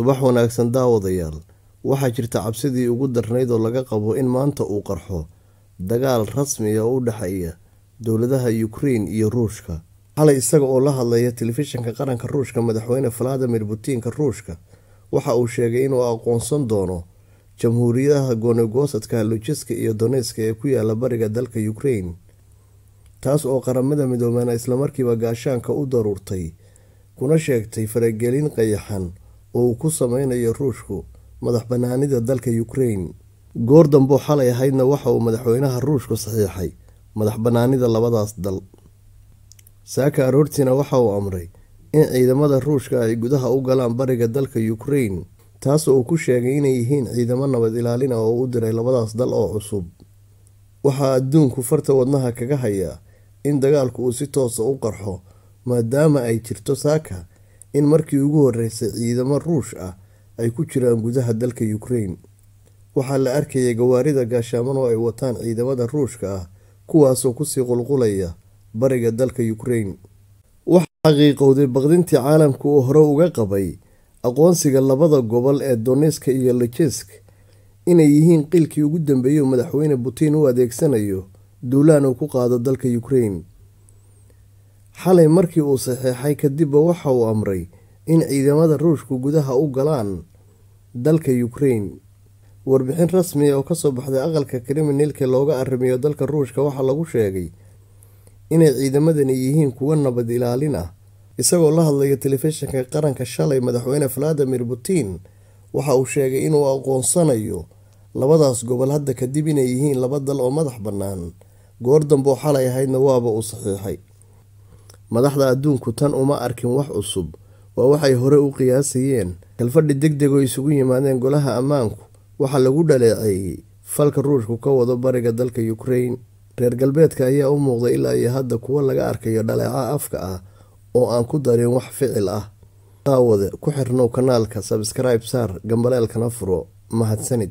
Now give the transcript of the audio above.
subax wanaagsan daawadayaal waxaa jirta cabsidii ugu darnayd oo laga qabo in maanta uu qarxo dagaal rasmiya ah oo u dhexeeya dowladaha yukrein iyo ruushka xalay isaga oo la hadlaya telefishinka qaranka ruushka madaxweyne valadimir putinka ruushka waxa uu sheegay inuu aqoonsan doono jamhuuriyadaha goonegosadka lujiska iyo doneska ee ku yaala bariga dalka yukrein taas oo qaramada midoobaana islamarkiiba gaashaanka u daruurtay kuna sheegtay faragelin qayaxan oo uu ku sameynayo ruushku madax banaanida dalka ukrain goor dambuu xalay ahaydna waxa uu madaxweynaha ruushku saxiixay madax banaanida labadaas dal saaka aroortiina waxa uu amray in ciidamada ruushka ay gudaha u galaan bariga dalka ukrain taasoo uu ku sheegay inay yihiin ciidamo nabad ilaalina ah oo u diray labadaas dal oo cusub waxaa adduunku farta wadnaha kaga hayaa in dagaalku uu si toosa ah u qarxo maadaama ay jirto saaka in markii ugu horreysay ciidamo ruush ah ay ku jiraan gudaha dalka ukrain waxaa la arkayay gawaarida gaashaaman oo ay wataan ciidamada ruushka ah kuwaasoo kusii qulqulaya bariga dalka ukrain waxaa qiiqowday baqdintii caalamku uu hore uga qabay aqoonsiga labada gobol ee doneska iyo lijesk inay yihiin qiilkii ugu dambeeyey oo madaxweyne putin u adeegsanayo duulaan uu ku qaado dalka ukrain xalay markii uu saxeexay kadibba waxa uu amray in ciidamada ruushku gudaha u galaan dalka ukrein warbixin rasmiya ah oo kasoo baxday aqalka kriminalka looga arrimiyo dalka ruushka waxaa lagu sheegay inay ciidamadani yihiin kuwo nabad ilaalin ah isagoo la hadlaya telefishinka qaranka shalay madaxweyne valadimir putin waxa uu sheegay inuu aqoonsanayo labadaas gobol hadda kadib inay yihiin laba dal oo madax bannaan goor dambe oo xalay ahaydna waaba uu saxiixay madaxda adduunku tan uma arkin wax cusub waa waxay hore u qiyaasayeen kalfadhi deg deg oo isugu yimaadeen golaha ammaanku waxaa lagu dhaleeceeyey falka ruushku ka wado bariga dalka ukrain reer galbeedka ayaa u muuqda ilaa iyo hadda kuwo laga arkayo dhaleeca afka ah oo aan ku darin wax ficil ah qaawade ku xirnow kanaalka sabskribe saar gambaleelkana furo mahadsanid